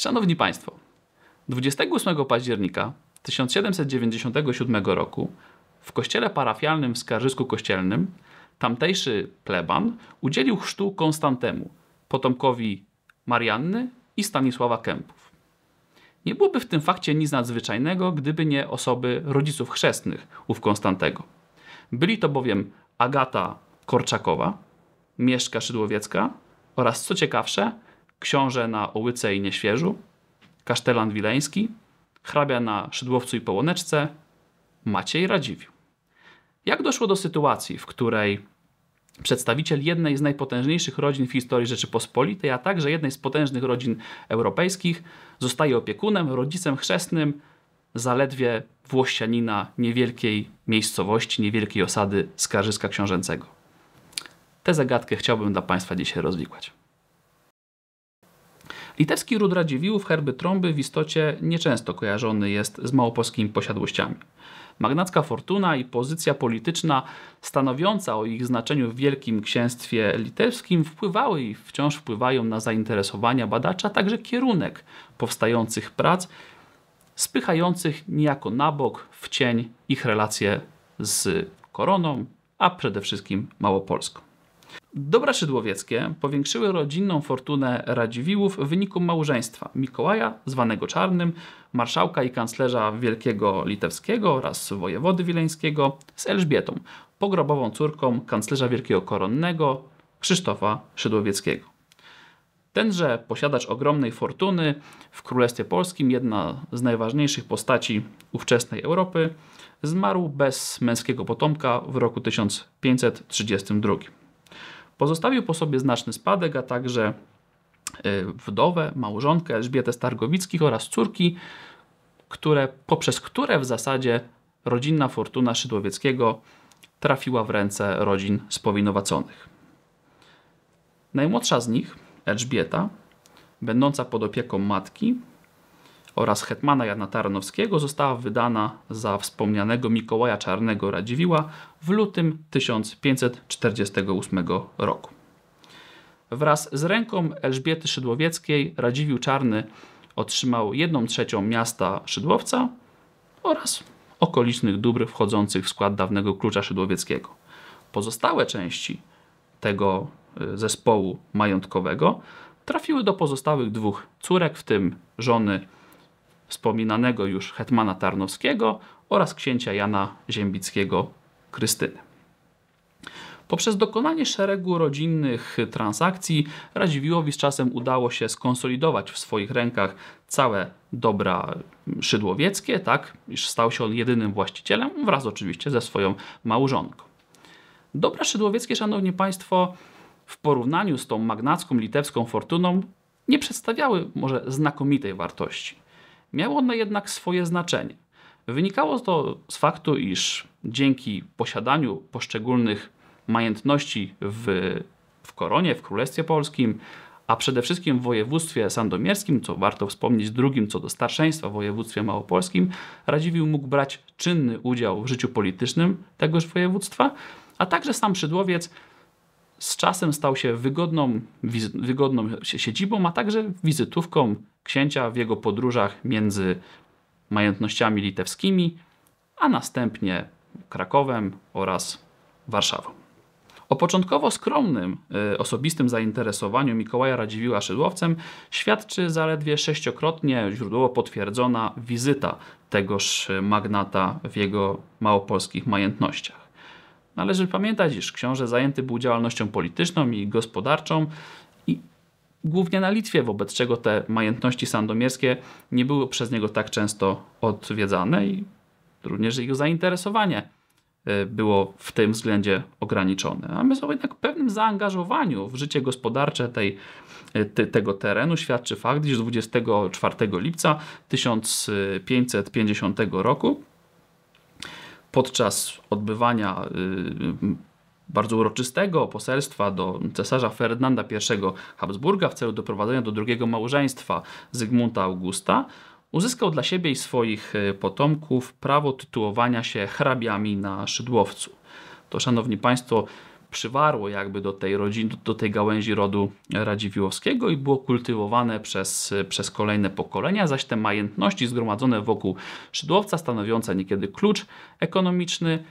Szanowni Państwo, 28 października 1797 roku w kościele parafialnym w Skarżysku Kościelnym tamtejszy pleban udzielił chrztu Konstantemu, potomkowi Marianny i Stanisława Kępów. Nie byłoby w tym fakcie nic nadzwyczajnego, gdyby nie osoby rodziców chrzestnych ów Konstantego. Byli to bowiem Agata Korczakowa, Mieszka Szydłowiecka oraz, co ciekawsze, książę na Ołyce i Nieświeżu, kasztelan wileński, hrabia na Szydłowcu i Połoneczce, Maciej Radziwiu. Jak doszło do sytuacji, w której przedstawiciel jednej z najpotężniejszych rodzin w historii Rzeczypospolitej, a także jednej z potężnych rodzin europejskich, zostaje opiekunem, rodzicem chrzestnym zaledwie włościanina niewielkiej miejscowości, niewielkiej osady Skarżyska Książęcego? Tę zagadkę chciałbym dla Państwa dzisiaj rozwikłać. Litewski ród Radziwiłłów herby trąby w istocie nieczęsto kojarzony jest z małopolskimi posiadłościami. Magnacka fortuna i pozycja polityczna stanowiąca o ich znaczeniu w Wielkim Księstwie Litewskim wpływały i wciąż wpływają na zainteresowania badacza, a także kierunek powstających prac, spychających niejako na bok, w cień ich relacje z koroną, a przede wszystkim Małopolską. Dobra Szydłowieckie powiększyły rodzinną fortunę Radziwiłłów w wyniku małżeństwa Mikołaja, zwanego Czarnym, marszałka i kanclerza Wielkiego Litewskiego oraz wojewody wileńskiego z Elżbietą, pogrobową córką kanclerza Wielkiego Koronnego Krzysztofa Szydłowieckiego. Tenże posiadacz ogromnej fortuny w Królestwie Polskim, jedna z najważniejszych postaci ówczesnej Europy, zmarł bez męskiego potomka w roku 1532. Pozostawił po sobie znaczny spadek, a także e, wdowę, małżonkę Elżbietę Stargowickich oraz córki, które, poprzez które w zasadzie rodzinna fortuna Szydłowieckiego trafiła w ręce rodzin spowinowaconych. Najmłodsza z nich, Elżbieta, będąca pod opieką matki, oraz hetmana Jana Tarnowskiego została wydana za wspomnianego Mikołaja Czarnego Radziwiła w lutym 1548 roku. Wraz z ręką Elżbiety Szydłowieckiej Radziwił Czarny otrzymał 1 trzecią miasta Szydłowca oraz okolicznych dóbr wchodzących w skład dawnego klucza szydłowieckiego. Pozostałe części tego y, zespołu majątkowego trafiły do pozostałych dwóch córek, w tym żony wspominanego już hetmana Tarnowskiego oraz księcia Jana Ziembickiego Krystyny. Poprzez dokonanie szeregu rodzinnych transakcji Radziwiłowi z czasem udało się skonsolidować w swoich rękach całe dobra szydłowieckie, tak, iż stał się on jedynym właścicielem wraz oczywiście ze swoją małżonką. Dobra szydłowieckie, szanowni państwo, w porównaniu z tą magnacką litewską fortuną nie przedstawiały może znakomitej wartości miało ono jednak swoje znaczenie. Wynikało to z faktu, iż dzięki posiadaniu poszczególnych majątności w, w Koronie, w Królestwie Polskim, a przede wszystkim w województwie sandomierskim, co warto wspomnieć, drugim co do starszeństwa w województwie małopolskim, Radziwiłł mógł brać czynny udział w życiu politycznym tegoż województwa, a także sam Szydłowiec z czasem stał się wygodną, wygodną siedzibą, a także wizytówką księcia w jego podróżach między majątnościami litewskimi, a następnie Krakowem oraz Warszawą. O początkowo skromnym y, osobistym zainteresowaniu Mikołaja Radziwiła Szydłowcem świadczy zaledwie sześciokrotnie źródłowo potwierdzona wizyta tegoż magnata w jego małopolskich majątnościach. Należy pamiętać, iż książę zajęty był działalnością polityczną i gospodarczą i głównie na Litwie, wobec czego te majątności sandomierskie nie były przez niego tak często odwiedzane i również jego zainteresowanie e, było w tym względzie ograniczone. A my o jednak pewnym zaangażowaniu w życie gospodarcze tej, e, te, tego terenu świadczy fakt, iż 24 lipca 1550 roku podczas odbywania y, bardzo uroczystego poselstwa do cesarza Ferdynanda I Habsburga w celu doprowadzenia do drugiego małżeństwa Zygmunta Augusta, uzyskał dla siebie i swoich y, potomków prawo tytułowania się hrabiami na Szydłowcu. To, szanowni państwo, przywarło jakby do tej rodziny, do tej gałęzi rodu Radziwiłowskiego i było kultywowane przez, przez kolejne pokolenia, zaś te majątności zgromadzone wokół Szydłowca, stanowiące niekiedy klucz ekonomiczny,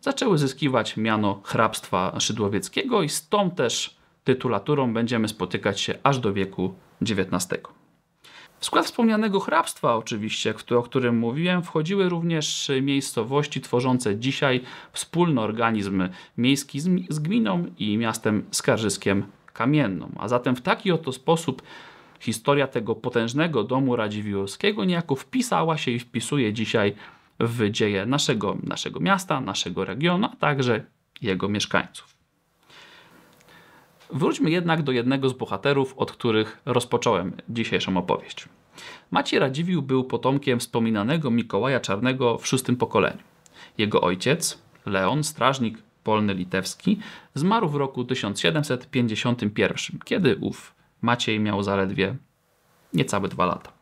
zaczęły zyskiwać miano hrabstwa szydłowieckiego i z tą też tytulaturą będziemy spotykać się aż do wieku XIX. W skład wspomnianego hrabstwa oczywiście, o którym mówiłem, wchodziły również miejscowości tworzące dzisiaj wspólny organizm miejski z gminą i miastem Skarżyskiem Kamienną. A zatem w taki oto sposób historia tego potężnego domu Radziwiłowskiego niejako wpisała się i wpisuje dzisiaj w dzieje naszego, naszego miasta, naszego regionu, a także jego mieszkańców. Wróćmy jednak do jednego z bohaterów, od których rozpocząłem dzisiejszą opowieść. Maciej Radziwiłł był potomkiem wspominanego Mikołaja Czarnego w szóstym pokoleniu. Jego ojciec, Leon, strażnik polny litewski, zmarł w roku 1751, kiedy ów Maciej miał zaledwie niecałe dwa lata.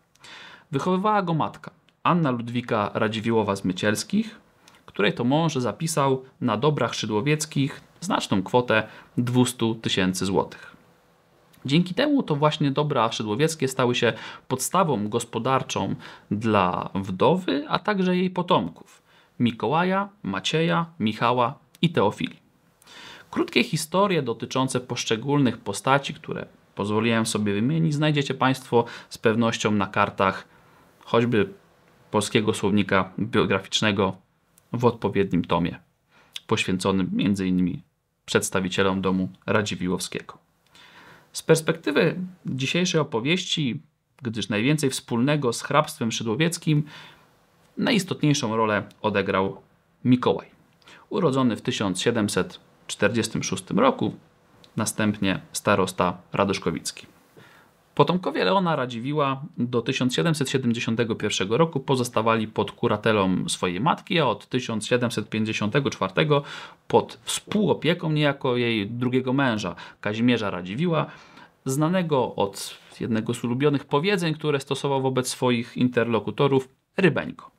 Wychowywała go matka, Anna Ludwika Radziwiłowa z Mycielskich, której to mąż zapisał na dobrach szydłowieckich znaczną kwotę 200 tysięcy złotych. Dzięki temu to właśnie dobra szydłowieckie stały się podstawą gospodarczą dla wdowy, a także jej potomków Mikołaja, Macieja, Michała i Teofili. Krótkie historie dotyczące poszczególnych postaci, które pozwoliłem sobie wymienić, znajdziecie Państwo z pewnością na kartach choćby polskiego słownika biograficznego w odpowiednim tomie, poświęconym m.in przedstawicielom domu Radziwiłowskiego. Z perspektywy dzisiejszej opowieści, gdyż najwięcej wspólnego z hrabstwem szydłowieckim, najistotniejszą rolę odegrał Mikołaj. Urodzony w 1746 roku, następnie starosta Radoszkowicki. Potomkowie Leona Radziwiła do 1771 roku pozostawali pod kuratelą swojej matki, a od 1754 pod współopieką niejako jej drugiego męża, Kazimierza Radziwiła, znanego od jednego z ulubionych powiedzeń, które stosował wobec swoich interlokutorów, Rybeńko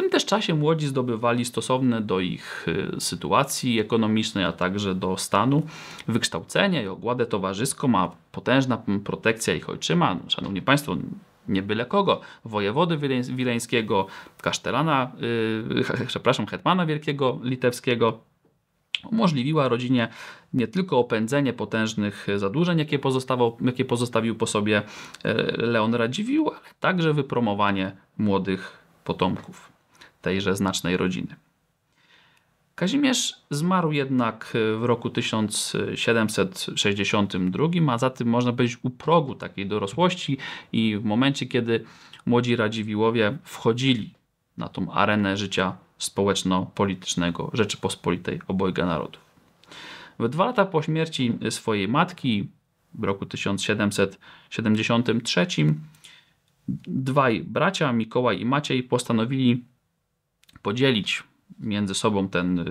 tym też czasie młodzi zdobywali stosowne do ich y, sytuacji ekonomicznej, a także do stanu wykształcenie i ogładę towarzyską, a potężna protekcja ich ojczyma, szanowni państwo, nie byle kogo, wojewody wileńskiego, kasztelana, yy, przepraszam, hetmana wielkiego litewskiego, umożliwiła rodzinie nie tylko opędzenie potężnych zadłużeń, jakie, jakie pozostawił po sobie e, Leon Radziwiłł, ale także wypromowanie młodych potomków tejże znacznej rodziny. Kazimierz zmarł jednak w roku 1762, a zatem można być u progu takiej dorosłości i w momencie, kiedy młodzi Radziwiłowie wchodzili na tą arenę życia społeczno-politycznego Rzeczypospolitej obojga narodów. We dwa lata po śmierci swojej matki w roku 1773 dwaj bracia Mikołaj i Maciej postanowili podzielić między sobą ten y,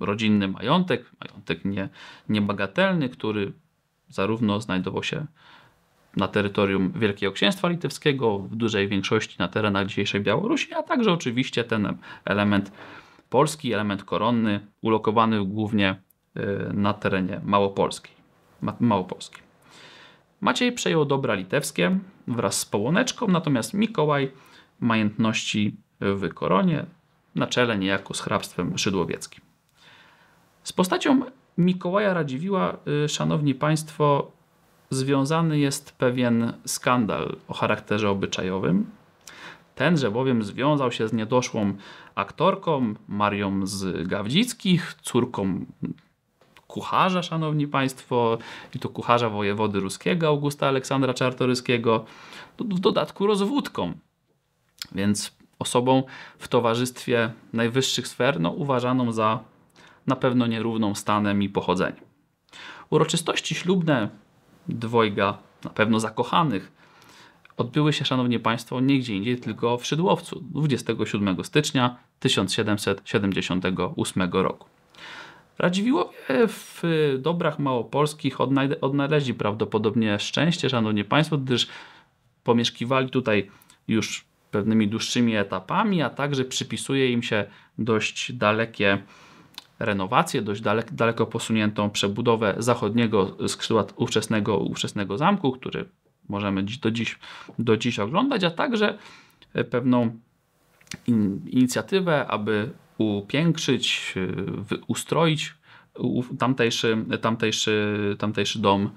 rodzinny majątek, majątek nie, niebagatelny, który zarówno znajdował się na terytorium Wielkiego Księstwa Litewskiego, w dużej większości na terenach dzisiejszej Białorusi, a także oczywiście ten element polski, element koronny, ulokowany głównie y, na terenie Małopolski. Małopolski. Maciej przejął dobra litewskie wraz z Połoneczką, natomiast Mikołaj majątności w Koronie na czele niejako z hrabstwem szydłowieckim. Z postacią Mikołaja Radziwiła, y, szanowni państwo, związany jest pewien skandal o charakterze obyczajowym. Tenże bowiem związał się z niedoszłą aktorką Marią z Gawdzickich, córką kucharza, szanowni państwo, i to kucharza wojewody ruskiego Augusta Aleksandra Czartoryskiego, w dodatku rozwódką. Więc osobą w towarzystwie najwyższych sfer, no, uważaną za na pewno nierówną stanem i pochodzeniem. Uroczystości ślubne dwojga na pewno zakochanych odbyły się, Szanowni Państwo, nie gdzie indziej, tylko w Szydłowcu 27 stycznia 1778 roku. Radziwiłowie w dobrach małopolskich odnaleźli prawdopodobnie szczęście, Szanowni Państwo, gdyż pomieszkiwali tutaj już pewnymi dłuższymi etapami, a także przypisuje im się dość dalekie renowacje, dość dalek, daleko posuniętą przebudowę zachodniego skrzydła ówczesnego, ówczesnego zamku, który możemy do dziś, do dziś oglądać, a także e, pewną in, inicjatywę, aby upiększyć, e, ustroić tamtejszy, tamtejszy, tamtejszy dom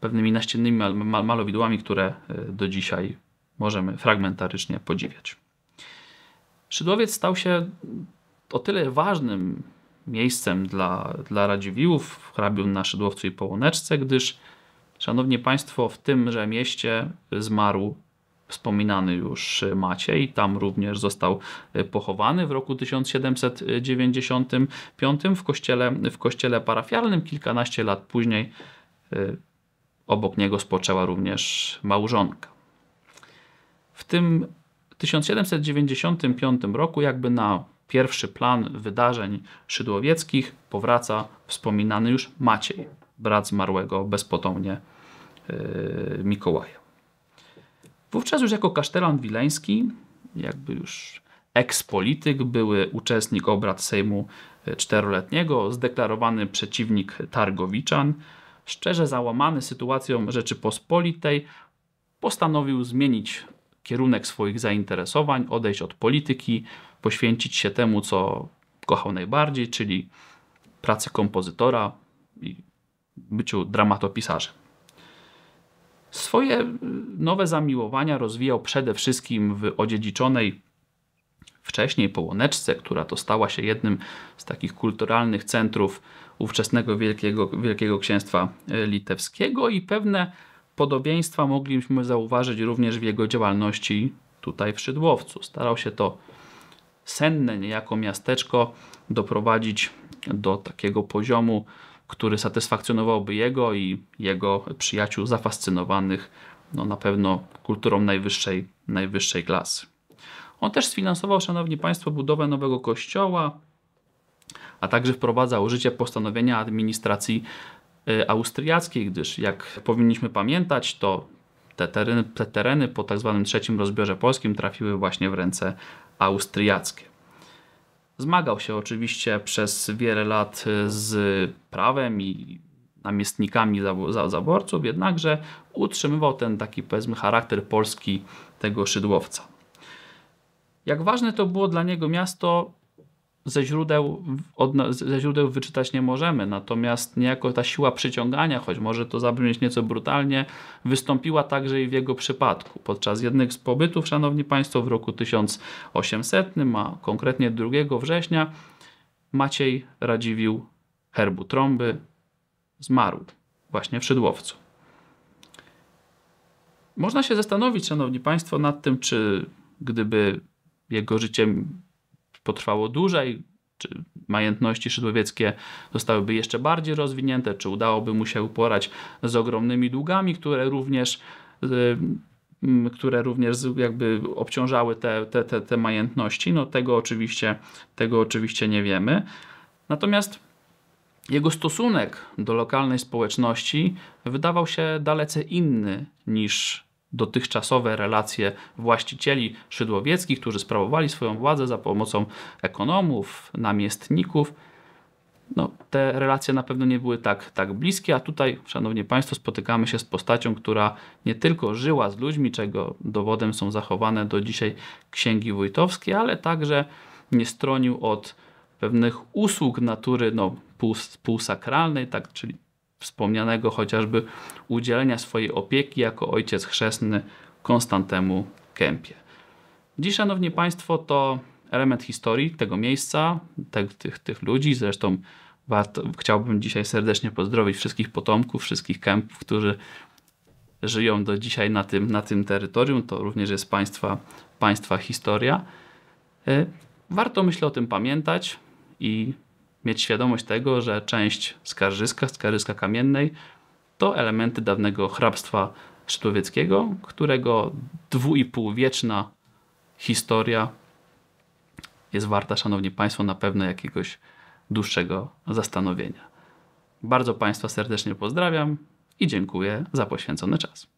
pewnymi naściennymi mal, mal, malowidłami, które e, do dzisiaj możemy fragmentarycznie podziwiać. Szydłowiec stał się o tyle ważnym miejscem dla, dla Radziwiłłów, hrabiów na Szydłowcu i Połoneczce, gdyż, szanowni państwo, w tymże mieście zmarł wspominany już Maciej. Tam również został pochowany w roku 1795 w kościele, w kościele parafialnym. Kilkanaście lat później y, obok niego spoczęła również małżonka. W tym 1795 roku jakby na pierwszy plan wydarzeń szydłowieckich powraca wspominany już Maciej, brat zmarłego bezpotomnie yy, Mikołaja. Wówczas już jako kasztelan wileński, jakby już ekspolityk, były uczestnik obrad Sejmu yy, czteroletniego, zdeklarowany przeciwnik Targowiczan, szczerze załamany sytuacją Rzeczypospolitej, postanowił zmienić kierunek swoich zainteresowań, odejść od polityki, poświęcić się temu, co kochał najbardziej, czyli pracy kompozytora i byciu dramatopisarzem. Swoje nowe zamiłowania rozwijał przede wszystkim w odziedziczonej wcześniej Połoneczce, która to stała się jednym z takich kulturalnych centrów ówczesnego Wielkiego, Wielkiego Księstwa Litewskiego i pewne Podobieństwa mogliśmy zauważyć również w jego działalności tutaj w Szydłowcu. Starał się to senne niejako miasteczko doprowadzić do takiego poziomu, który satysfakcjonowałby jego i jego przyjaciół zafascynowanych no, na pewno kulturą najwyższej, najwyższej klasy. On też sfinansował, szanowni państwo, budowę nowego kościoła, a także wprowadzał życie postanowienia administracji Y, austriackiej, gdyż jak powinniśmy pamiętać, to te tereny, te tereny po tak trzecim rozbiorze polskim trafiły właśnie w ręce austriackie. Zmagał się oczywiście przez wiele lat y, z prawem i namiestnikami zaborców, jednakże utrzymywał ten taki powiedzmy charakter polski tego szydłowca. Jak ważne to było dla niego miasto, ze źródeł, od, ze źródeł wyczytać nie możemy, natomiast niejako ta siła przyciągania, choć może to zabrzmieć nieco brutalnie, wystąpiła także i w jego przypadku. Podczas jednych z pobytów, szanowni państwo, w roku 1800, a konkretnie 2 września, Maciej Radziwił herbu trąby zmarł właśnie w Szydłowcu. Można się zastanowić, szanowni państwo, nad tym, czy gdyby jego życiem potrwało dłużej, czy majątności szydłowieckie zostałyby jeszcze bardziej rozwinięte, czy udałoby mu się uporać z ogromnymi długami, które również y, mm, które również jakby obciążały te, te, te, te majątności. No tego oczywiście, tego oczywiście nie wiemy. Natomiast jego stosunek do lokalnej społeczności wydawał się dalece inny niż dotychczasowe relacje właścicieli szydłowieckich, którzy sprawowali swoją władzę za pomocą ekonomów, namiestników. No, te relacje na pewno nie były tak, tak bliskie, a tutaj, szanowni państwo, spotykamy się z postacią, która nie tylko żyła z ludźmi, czego dowodem są zachowane do dzisiaj księgi wójtowskie, ale także nie stronił od pewnych usług natury no, pół, półsakralnej, tak, czyli wspomnianego chociażby udzielenia swojej opieki jako ojciec chrzestny Konstantemu Kępie. Dziś, Szanowni Państwo, to element historii tego miejsca, tych, tych, tych ludzi. Zresztą warto, chciałbym dzisiaj serdecznie pozdrowić wszystkich potomków, wszystkich Kępów, którzy żyją do dzisiaj na tym, na tym terytorium. To również jest państwa, państwa historia. Y, warto, myślę, o tym pamiętać i mieć świadomość tego, że część skarżyska, skarżyska kamiennej to elementy dawnego hrabstwa szczytowieckiego, którego dwu i wieczna historia jest warta, szanowni państwo, na pewno jakiegoś dłuższego zastanowienia. Bardzo państwa serdecznie pozdrawiam i dziękuję za poświęcony czas.